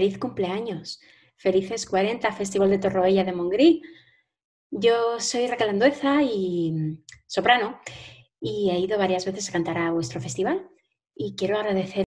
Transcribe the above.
feliz cumpleaños, felices 40, Festival de Torroella de Mongrí. Yo soy Raquel y mm, soprano y he ido varias veces a cantar a vuestro festival y quiero agradecer